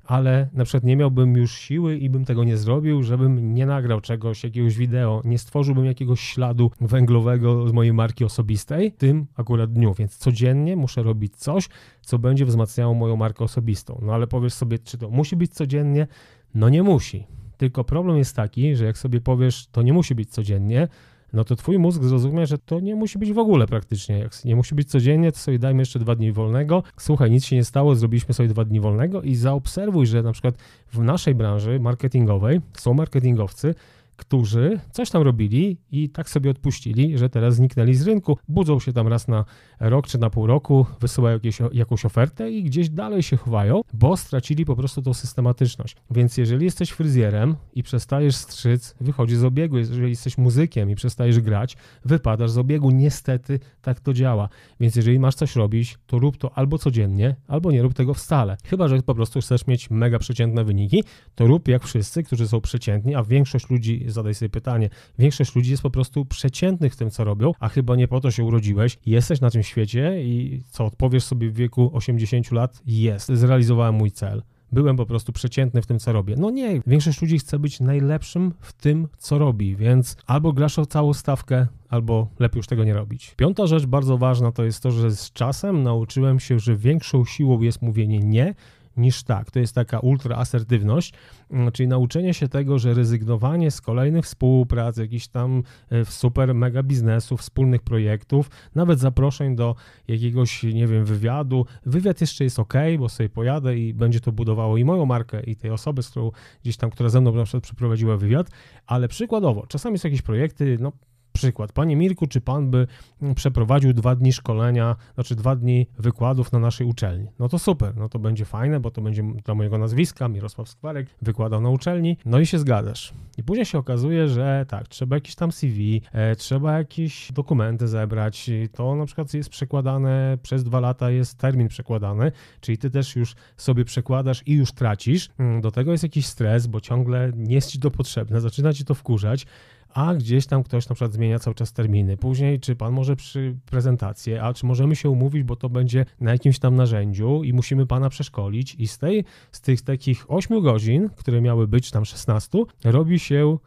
ale na przykład nie miałbym już siły i bym tego nie zrobił, żebym nie nagrał czegoś, jakiegoś wideo, nie stworzyłbym jakiegoś śladu węglowego z mojej marki osobistej tym akurat dniu, więc codziennie muszę robić coś, co będzie wzmacniało moją markę osobistą. No ale powiesz sobie, czy to musi być codziennie? No nie musi. Tylko problem jest taki, że jak sobie powiesz, to nie musi być codziennie, no to twój mózg zrozumie, że to nie musi być w ogóle praktycznie. Jak nie musi być codziennie, to sobie dajmy jeszcze dwa dni wolnego. Słuchaj, nic się nie stało, zrobiliśmy sobie dwa dni wolnego i zaobserwuj, że na przykład w naszej branży marketingowej są marketingowcy, którzy coś tam robili i tak sobie odpuścili, że teraz zniknęli z rynku. Budzą się tam raz na rok czy na pół roku, wysyłają jakieś, jakąś ofertę i gdzieś dalej się chowają, bo stracili po prostu tą systematyczność. Więc jeżeli jesteś fryzjerem i przestajesz strzyc, wychodzi z obiegu. Jeżeli jesteś muzykiem i przestajesz grać, wypadasz z obiegu. Niestety tak to działa. Więc jeżeli masz coś robić, to rób to albo codziennie, albo nie rób tego wcale. Chyba, że po prostu chcesz mieć mega przeciętne wyniki, to rób jak wszyscy, którzy są przeciętni, a większość ludzi zadaj sobie pytanie. Większość ludzi jest po prostu przeciętnych w tym, co robią, a chyba nie po to się urodziłeś. Jesteś na tym świecie i co odpowiesz sobie w wieku 80 lat? Jest, zrealizowałem mój cel byłem po prostu przeciętny w tym, co robię. No nie, większość ludzi chce być najlepszym w tym, co robi, więc albo grasz o całą stawkę, albo lepiej już tego nie robić. Piąta rzecz bardzo ważna to jest to, że z czasem nauczyłem się, że większą siłą jest mówienie nie niż tak. To jest taka ultraasertywność, mm, czyli nauczenie się tego, że rezygnowanie z kolejnych współprac, jakichś tam e, super mega biznesów, wspólnych projektów, nawet zaproszeń do jakiegoś, nie wiem, wywiadu. Wywiad jeszcze jest ok, bo sobie pojadę i będzie to budowało i moją markę, i tej osoby, z którą gdzieś tam, która ze mną na przykład przeprowadziła wywiad, ale przykładowo, czasami są jakieś projekty, no przykład. Panie Mirku, czy pan by mm, przeprowadził dwa dni szkolenia, znaczy dwa dni wykładów na naszej uczelni? No to super, no to będzie fajne, bo to będzie dla mojego nazwiska Mirosław Skwarek wykładał na uczelni, no i się zgadasz. I później się okazuje, że tak, trzeba jakiś tam CV, e, trzeba jakieś dokumenty zebrać, to na przykład jest przekładane, przez dwa lata jest termin przekładany, czyli ty też już sobie przekładasz i już tracisz. Mm, do tego jest jakiś stres, bo ciągle nie jest ci to potrzebne, zaczyna ci to wkurzać a gdzieś tam ktoś na przykład zmienia cały czas terminy. Później, czy pan może przy prezentację, a czy możemy się umówić, bo to będzie na jakimś tam narzędziu i musimy pana przeszkolić. I z, tej, z tych takich 8 godzin, które miały być tam 16, robi się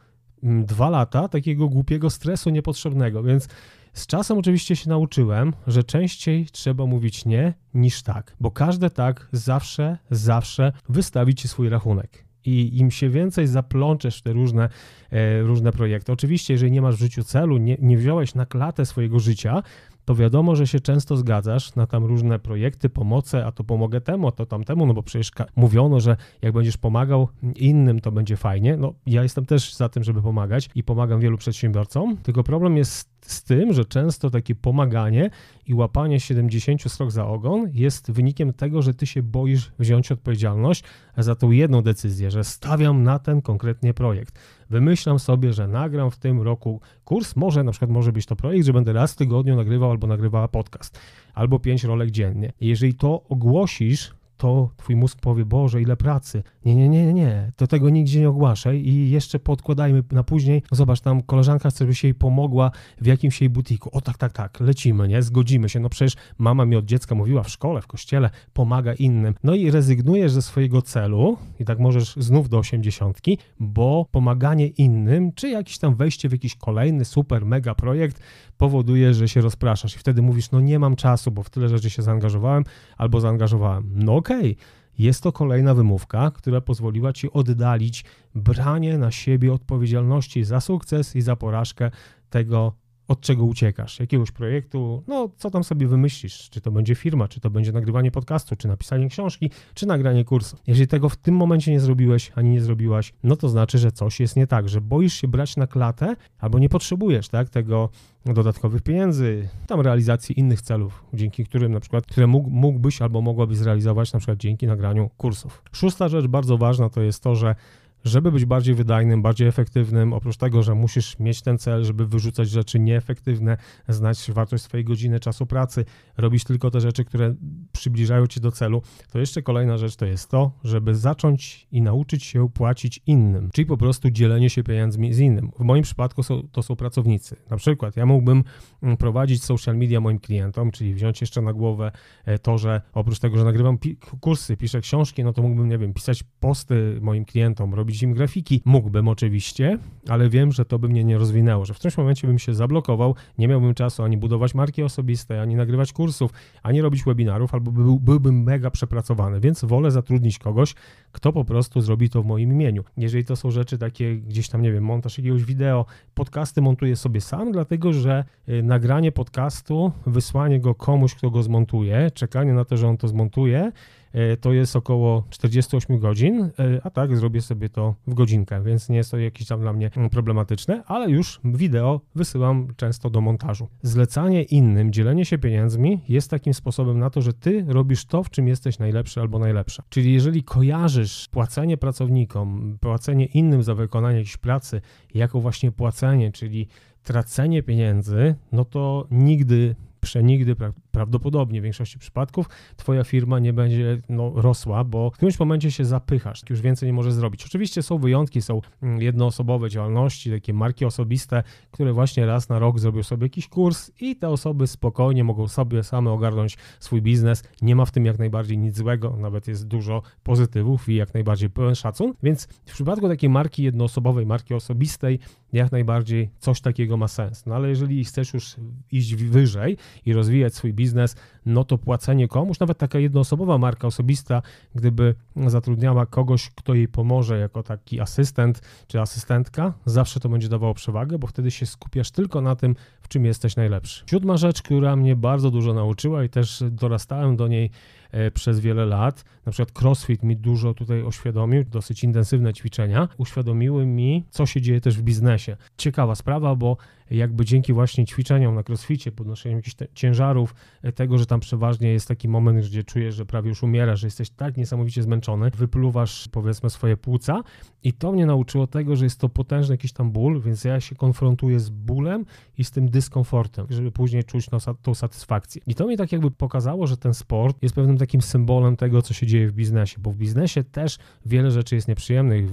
mm, dwa lata takiego głupiego stresu niepotrzebnego, więc z czasem oczywiście się nauczyłem, że częściej trzeba mówić nie niż tak, bo każde tak zawsze, zawsze wystawi ci swój rachunek i im się więcej zaplączesz w te różne, e, różne projekty. Oczywiście, jeżeli nie masz w życiu celu, nie, nie wziąłeś na klatę swojego życia, to wiadomo, że się często zgadzasz na tam różne projekty, pomoce, a to pomogę temu, a to tamtemu, no bo przecież mówiono, że jak będziesz pomagał innym, to będzie fajnie. No ja jestem też za tym, żeby pomagać i pomagam wielu przedsiębiorcom, tylko problem jest z tym, że często takie pomaganie i łapanie 70 strok za ogon jest wynikiem tego, że ty się boisz wziąć odpowiedzialność za tą jedną decyzję, że stawiam na ten konkretnie projekt. Wymyślam sobie, że nagram w tym roku kurs, może na przykład może być to projekt, że będę raz w tygodniu nagrywał albo nagrywała podcast, albo pięć rolek dziennie. Jeżeli to ogłosisz to twój mózg powie, Boże, ile pracy. Nie, nie, nie, nie, to tego nigdzie nie ogłaszaj i jeszcze podkładajmy na później. Zobacz, tam koleżanka chce, żebyś jej pomogła w jakimś jej butiku. O tak, tak, tak, lecimy, nie, zgodzimy się. No przecież mama mi od dziecka mówiła w szkole, w kościele, pomaga innym. No i rezygnujesz ze swojego celu i tak możesz znów do osiemdziesiątki, bo pomaganie innym, czy jakiś tam wejście w jakiś kolejny super mega projekt, powoduje, że się rozpraszasz i wtedy mówisz, no nie mam czasu, bo w tyle rzeczy się zaangażowałem albo zaangażowałem. No okej, okay. jest to kolejna wymówka, która pozwoliła ci oddalić branie na siebie odpowiedzialności za sukces i za porażkę tego od czego uciekasz, jakiegoś projektu, no co tam sobie wymyślisz, czy to będzie firma, czy to będzie nagrywanie podcastu, czy napisanie książki, czy nagranie kursu. Jeżeli tego w tym momencie nie zrobiłeś, ani nie zrobiłaś, no to znaczy, że coś jest nie tak, że boisz się brać na klatę, albo nie potrzebujesz, tak, tego dodatkowych pieniędzy, tam realizacji innych celów, dzięki którym na przykład, które mógłbyś albo mogłabyś zrealizować na przykład dzięki nagraniu kursów. Szósta rzecz bardzo ważna to jest to, że żeby być bardziej wydajnym, bardziej efektywnym, oprócz tego, że musisz mieć ten cel, żeby wyrzucać rzeczy nieefektywne, znać wartość swojej godziny, czasu pracy, robić tylko te rzeczy, które przybliżają cię do celu, to jeszcze kolejna rzecz to jest to, żeby zacząć i nauczyć się płacić innym, czyli po prostu dzielenie się pieniędzmi z innym. W moim przypadku są, to są pracownicy. Na przykład ja mógłbym mm, prowadzić social media moim klientom, czyli wziąć jeszcze na głowę e, to, że oprócz tego, że nagrywam kursy, piszę książki, no to mógłbym, nie wiem, pisać posty moim klientom, robić robić im grafiki. Mógłbym oczywiście, ale wiem, że to by mnie nie rozwinęło, że w którymś momencie bym się zablokował, nie miałbym czasu ani budować marki osobistej, ani nagrywać kursów, ani robić webinarów, albo był, byłbym mega przepracowany, więc wolę zatrudnić kogoś, kto po prostu zrobi to w moim imieniu. Jeżeli to są rzeczy takie gdzieś tam, nie wiem, montaż jakiegoś wideo, podcasty montuję sobie sam, dlatego że y, nagranie podcastu, wysłanie go komuś, kto go zmontuje, czekanie na to, że on to zmontuje, E, to jest około 48 godzin, e, a tak zrobię sobie to w godzinkę, więc nie jest to jakieś tam dla mnie problematyczne, ale już wideo wysyłam często do montażu. Zlecanie innym, dzielenie się pieniędzmi jest takim sposobem na to, że ty robisz to, w czym jesteś najlepszy albo najlepsza. Czyli jeżeli kojarzysz płacenie pracownikom, płacenie innym za wykonanie jakiejś pracy jako właśnie płacenie, czyli tracenie pieniędzy, no to nigdy przenigdy, pra prawdopodobnie w większości przypadków, twoja firma nie będzie no, rosła, bo w którymś momencie się zapychasz, już więcej nie możesz zrobić. Oczywiście są wyjątki, są mm, jednoosobowe działalności, takie marki osobiste, które właśnie raz na rok zrobią sobie jakiś kurs i te osoby spokojnie mogą sobie same ogarnąć swój biznes. Nie ma w tym jak najbardziej nic złego, nawet jest dużo pozytywów i jak najbardziej pełen szacun. Więc w przypadku takiej marki jednoosobowej, marki osobistej, jak najbardziej coś takiego ma sens. No ale jeżeli chcesz już iść wyżej i rozwijać swój biznes, no to płacenie komuś, nawet taka jednoosobowa marka osobista, gdyby zatrudniała kogoś, kto jej pomoże jako taki asystent czy asystentka, zawsze to będzie dawało przewagę, bo wtedy się skupiasz tylko na tym, czym jesteś najlepszy. Siódma rzecz, która mnie bardzo dużo nauczyła i też dorastałem do niej e, przez wiele lat, na przykład CrossFit mi dużo tutaj oświadomił, dosyć intensywne ćwiczenia, uświadomiły mi, co się dzieje też w biznesie. Ciekawa sprawa, bo jakby dzięki właśnie ćwiczeniom na crossficie, podnoszeniu jakichś te, ciężarów, e, tego, że tam przeważnie jest taki moment, gdzie czujesz, że prawie już umierasz, że jesteś tak niesamowicie zmęczony, wypluwasz powiedzmy swoje płuca i to mnie nauczyło tego, że jest to potężny jakiś tam ból, więc ja się konfrontuję z bólem i z tym dyskomfortem, żeby później czuć no, tą satysfakcję. I to mi tak jakby pokazało, że ten sport jest pewnym takim symbolem tego, co się dzieje w biznesie, bo w biznesie też wiele rzeczy jest nieprzyjemnych,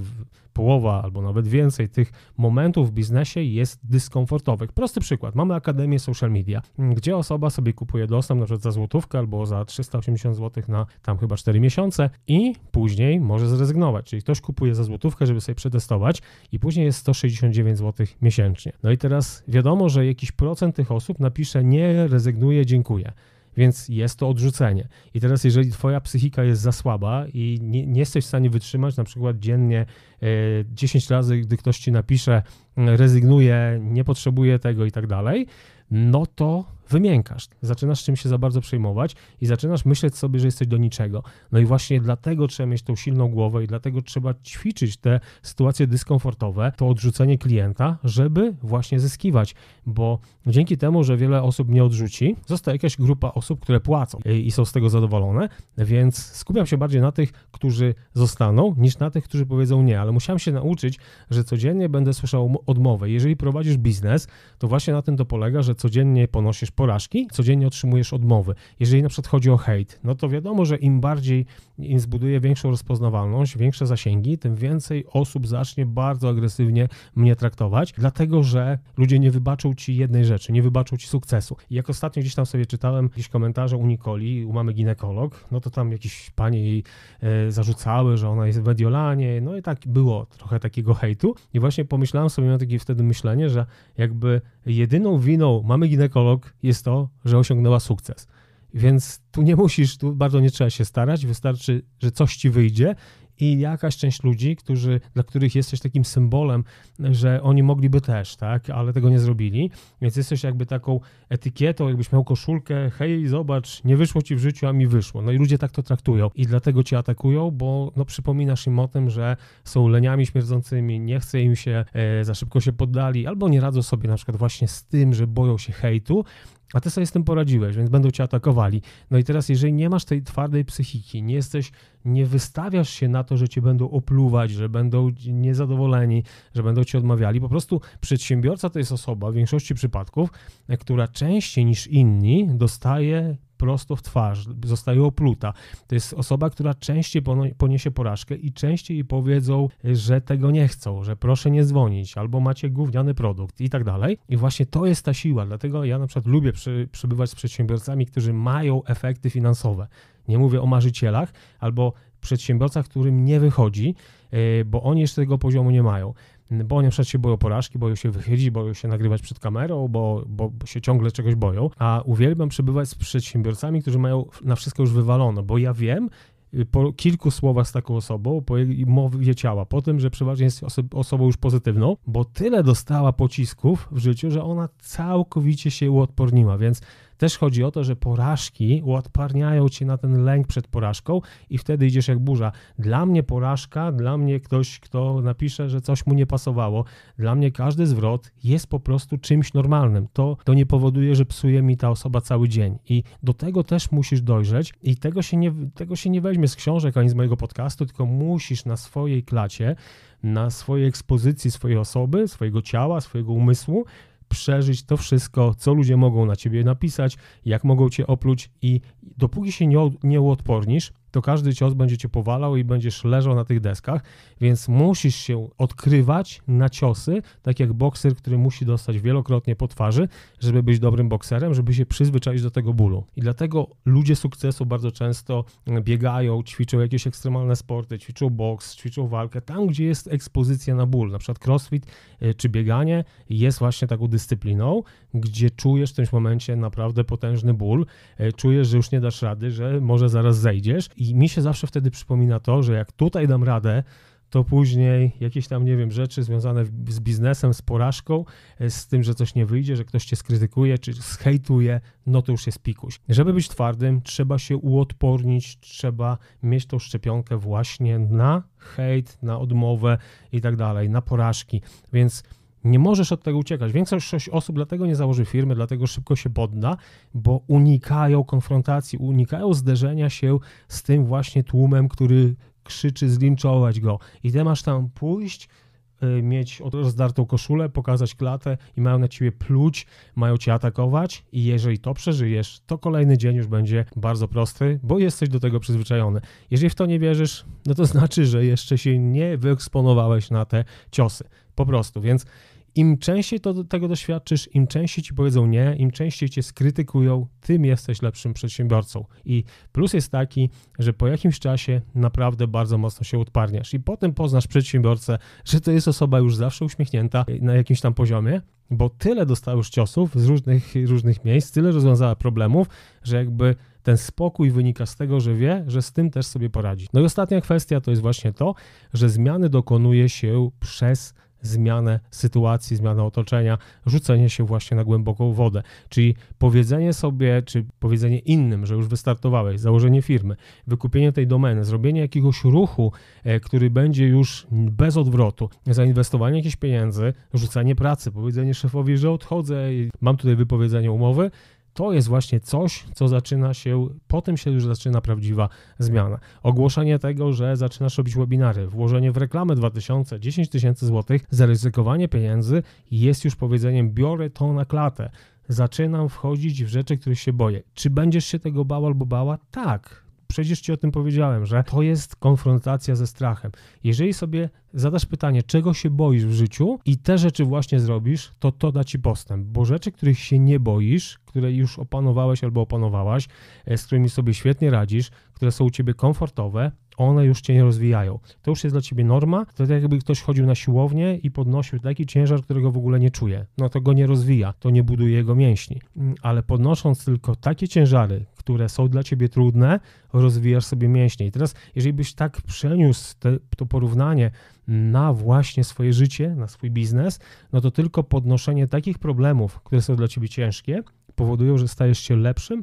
połowa albo nawet więcej tych momentów w biznesie jest dyskomfortowych. Prosty przykład. Mamy Akademię Social Media, mm, gdzie osoba sobie kupuje dostęp na przykład za złotówkę albo za 380 zł na tam chyba 4 miesiące i później może zrezygnować. Czyli ktoś kupuje za złotówkę, żeby sobie przetestować i później jest 169 zł miesięcznie. No i teraz wiadomo, że jakiś procent tych osób napisze nie rezygnuję, dziękuję więc jest to odrzucenie. I teraz, jeżeli twoja psychika jest za słaba i nie, nie jesteś w stanie wytrzymać na przykład dziennie 10 e, razy, gdy ktoś ci napisze, mm, rezygnuje, nie potrzebuje tego i tak dalej, no to wymiękasz, zaczynasz czymś się za bardzo przejmować i zaczynasz myśleć sobie, że jesteś do niczego. No i właśnie dlatego trzeba mieć tą silną głowę i dlatego trzeba ćwiczyć te sytuacje dyskomfortowe, to odrzucenie klienta, żeby właśnie zyskiwać, bo dzięki temu, że wiele osób nie odrzuci, zostaje jakaś grupa osób, które płacą i są z tego zadowolone, więc skupiam się bardziej na tych, którzy zostaną, niż na tych, którzy powiedzą nie, ale musiałem się nauczyć, że codziennie będę słyszał odmowę. Jeżeli prowadzisz biznes, to właśnie na tym to polega, że codziennie ponosisz porażki, codziennie otrzymujesz odmowy. Jeżeli na przykład chodzi o hejt, no to wiadomo, że im bardziej im zbuduje większą rozpoznawalność, większe zasięgi, tym więcej osób zacznie bardzo agresywnie mnie traktować, dlatego że ludzie nie wybaczą ci jednej rzeczy, nie wybaczą ci sukcesu. I jak ostatnio gdzieś tam sobie czytałem jakieś komentarze u Nikoli, u mamy ginekolog, no to tam jakieś panie jej e, zarzucały, że ona jest w Mediolanie, no i tak było trochę takiego hejtu. I właśnie pomyślałem sobie, miałem takie wtedy myślenie, że jakby jedyną winą mamy ginekolog jest to, że osiągnęła sukces. Więc tu nie musisz, tu bardzo nie trzeba się starać, wystarczy, że coś ci wyjdzie i jakaś część ludzi, którzy, dla których jesteś takim symbolem, że oni mogliby też, tak, ale tego nie zrobili, więc jesteś jakby taką etykietą, jakbyś miał koszulkę, hej, zobacz, nie wyszło ci w życiu, a mi wyszło. No i ludzie tak to traktują i dlatego cię atakują, bo no przypominasz im o tym, że są leniami śmierdzącymi, nie chce im się, e, za szybko się poddali, albo nie radzą sobie na przykład właśnie z tym, że boją się hejtu, a ty sobie z tym poradziłeś, więc będą cię atakowali. No i teraz, jeżeli nie masz tej twardej psychiki, nie jesteś, nie wystawiasz się na to, że cię będą opluwać, że będą niezadowoleni, że będą ci odmawiali, po prostu przedsiębiorca to jest osoba w większości przypadków, e, która częściej niż inni dostaje prosto w twarz, zostaje opluta. To jest osoba, która częściej poniesie porażkę i częściej powiedzą, że tego nie chcą, że proszę nie dzwonić, albo macie gówniany produkt i tak dalej. I właśnie to jest ta siła, dlatego ja na przykład lubię przy, przybywać z przedsiębiorcami, którzy mają efekty finansowe. Nie mówię o marzycielach albo przedsiębiorcach, którym nie wychodzi, e, bo oni jeszcze tego poziomu nie mają bo oni na się boją porażki, boją się wychylić, boją się nagrywać przed kamerą, bo, bo, się ciągle czegoś boją, a uwielbiam przebywać z przedsiębiorcami, którzy mają na wszystko już wywalone, bo ja wiem, y, po kilku słowach z taką osobą, po jej mowie ciała, po tym, że przeważnie jest osobą już pozytywną, bo tyle dostała pocisków w życiu, że ona całkowicie się uodporniła, więc też chodzi o to, że porażki uodparniają cię na ten lęk przed porażką i wtedy idziesz jak burza. Dla mnie porażka, dla mnie ktoś, kto napisze, że coś mu nie pasowało, dla mnie każdy zwrot jest po prostu czymś normalnym. To, to nie powoduje, że psuje mi ta osoba cały dzień. I do tego też musisz dojrzeć i tego się nie, tego się nie weźmie z książek ani z mojego podcastu, tylko musisz na swojej klacie, na swojej ekspozycji swojej osoby, swojego ciała, swojego umysłu przeżyć to wszystko, co ludzie mogą na ciebie napisać, jak mogą cię opluć i dopóki się nie, nie uodpornisz, to każdy cios będzie cię powalał i będziesz leżał na tych deskach, więc musisz się odkrywać na ciosy, tak jak bokser, który musi dostać wielokrotnie po twarzy, żeby być dobrym bokserem, żeby się przyzwyczaić do tego bólu. I dlatego ludzie sukcesu bardzo często biegają, ćwiczą jakieś ekstremalne sporty, ćwiczą boks, ćwiczą walkę, tam gdzie jest ekspozycja na ból, na przykład crossfit e, czy bieganie jest właśnie taką dyscypliną, gdzie czujesz w tym momencie naprawdę potężny ból, e, czujesz, że już nie dasz rady, że może zaraz zejdziesz i i mi się zawsze wtedy przypomina to, że jak tutaj dam radę, to później jakieś tam, nie wiem, rzeczy związane z biznesem, z porażką, e, z tym, że coś nie wyjdzie, że ktoś cię skrytykuje czy zhejtuje, no to już jest pikuś. Żeby być twardym, trzeba się uodpornić, trzeba mieć tą szczepionkę właśnie na hejt, na odmowę i tak dalej, na porażki. Więc nie możesz od tego uciekać. Większość osób dlatego nie założy firmy, dlatego szybko się podda, bo unikają konfrontacji, unikają zderzenia się z tym właśnie tłumem, który krzyczy zlinczować go. I ty masz tam pójść, y, mieć rozdartą koszulę, pokazać klatę i mają na ciebie pluć, mają cię atakować i jeżeli to przeżyjesz, to kolejny dzień już będzie bardzo prosty, bo jesteś do tego przyzwyczajony. Jeżeli w to nie wierzysz, no to znaczy, że jeszcze się nie wyeksponowałeś na te ciosy. Po prostu, więc im częściej to, tego doświadczysz, im częściej ci powiedzą nie, im częściej cię skrytykują, tym jesteś lepszym przedsiębiorcą. I plus jest taki, że po jakimś czasie naprawdę bardzo mocno się odparniasz i potem poznasz przedsiębiorcę, że to jest osoba już zawsze uśmiechnięta na jakimś tam poziomie, bo tyle dostała już ciosów z różnych, różnych miejsc, tyle rozwiązała problemów, że jakby ten spokój wynika z tego, że wie, że z tym też sobie poradzi. No i ostatnia kwestia to jest właśnie to, że zmiany dokonuje się przez zmianę sytuacji, zmianę otoczenia, rzucenie się właśnie na głęboką wodę. Czyli powiedzenie sobie, czy powiedzenie innym, że już wystartowałeś, założenie firmy, wykupienie tej domeny, zrobienie jakiegoś ruchu, e, który będzie już bez odwrotu, zainwestowanie jakichś pieniędzy, rzucanie pracy, powiedzenie szefowi, że odchodzę i mam tutaj wypowiedzenie umowy, to jest właśnie coś, co zaczyna się, potem się już zaczyna prawdziwa zmiana. Ogłoszenie tego, że zaczynasz robić webinary, włożenie w reklamę 2000, 10 tysięcy złotych, zaryzykowanie pieniędzy jest już powiedzeniem biorę to na klatę. Zaczynam wchodzić w rzeczy, których się boję. Czy będziesz się tego bał albo bała? Tak Przecież ci o tym powiedziałem, że to jest konfrontacja ze strachem. Jeżeli sobie zadasz pytanie, czego się boisz w życiu i te rzeczy właśnie zrobisz, to to da ci postęp, bo rzeczy, których się nie boisz, które już opanowałeś albo opanowałaś, e, z którymi sobie świetnie radzisz, które są u ciebie komfortowe, one już cię nie rozwijają. To już jest dla ciebie norma, to tak jakby ktoś chodził na siłownię i podnosił taki ciężar, którego w ogóle nie czuje. No to go nie rozwija, to nie buduje jego mięśni. Mm, ale podnosząc tylko takie ciężary, które są dla ciebie trudne, rozwijasz sobie mięśnie. I teraz, jeżeli byś tak przeniósł te, to porównanie na właśnie swoje życie, na swój biznes, no to tylko podnoszenie takich problemów, które są dla ciebie ciężkie, powodują, że stajesz się lepszym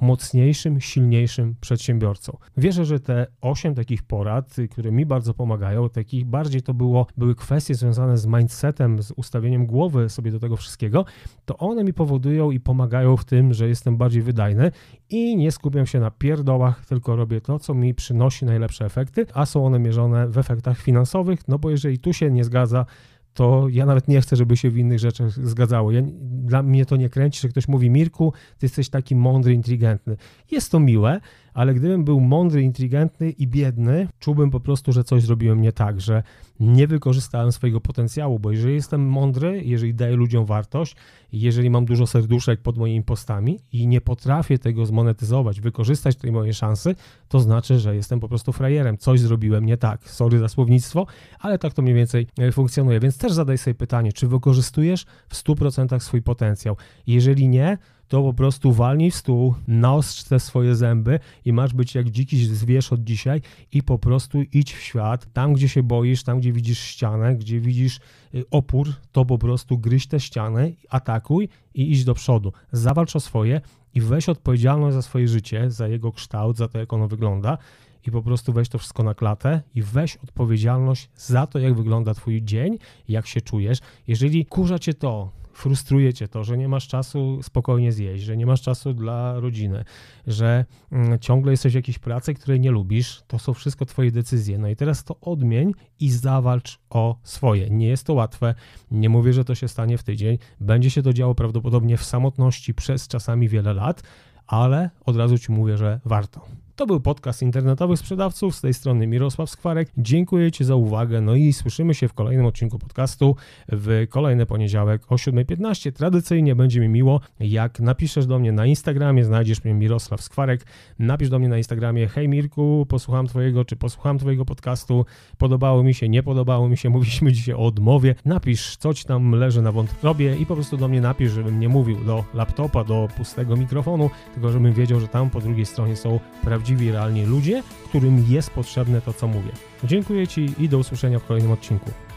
mocniejszym, silniejszym przedsiębiorcą. Wierzę, że te osiem takich porad, które mi bardzo pomagają, takich bardziej to było, były kwestie związane z mindsetem, z ustawieniem głowy sobie do tego wszystkiego, to one mi powodują i pomagają w tym, że jestem bardziej wydajny i nie skupiam się na pierdołach, tylko robię to, co mi przynosi najlepsze efekty, a są one mierzone w efektach finansowych, no bo jeżeli tu się nie zgadza, to ja nawet nie chcę, żeby się w innych rzeczach zgadzało. Ja, dla mnie to nie kręci, że ktoś mówi, Mirku, ty jesteś taki mądry, inteligentny. Jest to miłe, ale gdybym był mądry, inteligentny i biedny, czułbym po prostu, że coś zrobiłem nie tak, że nie wykorzystałem swojego potencjału, bo jeżeli jestem mądry, jeżeli daję ludziom wartość, jeżeli mam dużo serduszek pod moimi postami i nie potrafię tego zmonetyzować, wykorzystać tej mojej szansy, to znaczy, że jestem po prostu frajerem, coś zrobiłem nie tak. Sorry za słownictwo, ale tak to mniej więcej e, funkcjonuje. Więc też zadaj sobie pytanie, czy wykorzystujesz w 100% swój potencjał? Jeżeli nie, to po prostu walnij w stół, naostrz te swoje zęby i masz być jak dziki zwierz od dzisiaj i po prostu idź w świat. Tam, gdzie się boisz, tam, gdzie widzisz ścianę, gdzie widzisz y, opór, to po prostu gryź te ściany, atakuj i idź do przodu. Zawalcz o swoje i weź odpowiedzialność za swoje życie, za jego kształt, za to, jak ono wygląda i po prostu weź to wszystko na klatę i weź odpowiedzialność za to, jak wygląda Twój dzień, jak się czujesz. Jeżeli kurza Cię to, frustruje cię to, że nie masz czasu spokojnie zjeść, że nie masz czasu dla rodziny, że mm, ciągle jesteś w jakiejś pracy, której nie lubisz, to są wszystko twoje decyzje. No i teraz to odmień i zawalcz o swoje. Nie jest to łatwe, nie mówię, że to się stanie w tydzień, będzie się to działo prawdopodobnie w samotności przez czasami wiele lat, ale od razu ci mówię, że warto. To był podcast internetowych sprzedawców. Z tej strony Mirosław Skwarek. Dziękuję Ci za uwagę. No i słyszymy się w kolejnym odcinku podcastu w kolejny poniedziałek o 7.15. Tradycyjnie będzie mi miło, jak napiszesz do mnie na Instagramie, znajdziesz mnie Mirosław Skwarek. Napisz do mnie na Instagramie: Hej Mirku, posłucham Twojego, czy posłucham Twojego podcastu. Podobało mi się, nie podobało mi się. Mówiliśmy dzisiaj o odmowie. Napisz, co Ci tam leży na wątrobie i po prostu do mnie napisz, żebym nie mówił do laptopa, do pustego mikrofonu, tylko żebym wiedział, że tam po drugiej stronie są prawdziwe prawdziwi, realni ludzie, którym jest potrzebne to, co mówię. Dziękuję Ci i do usłyszenia w kolejnym odcinku.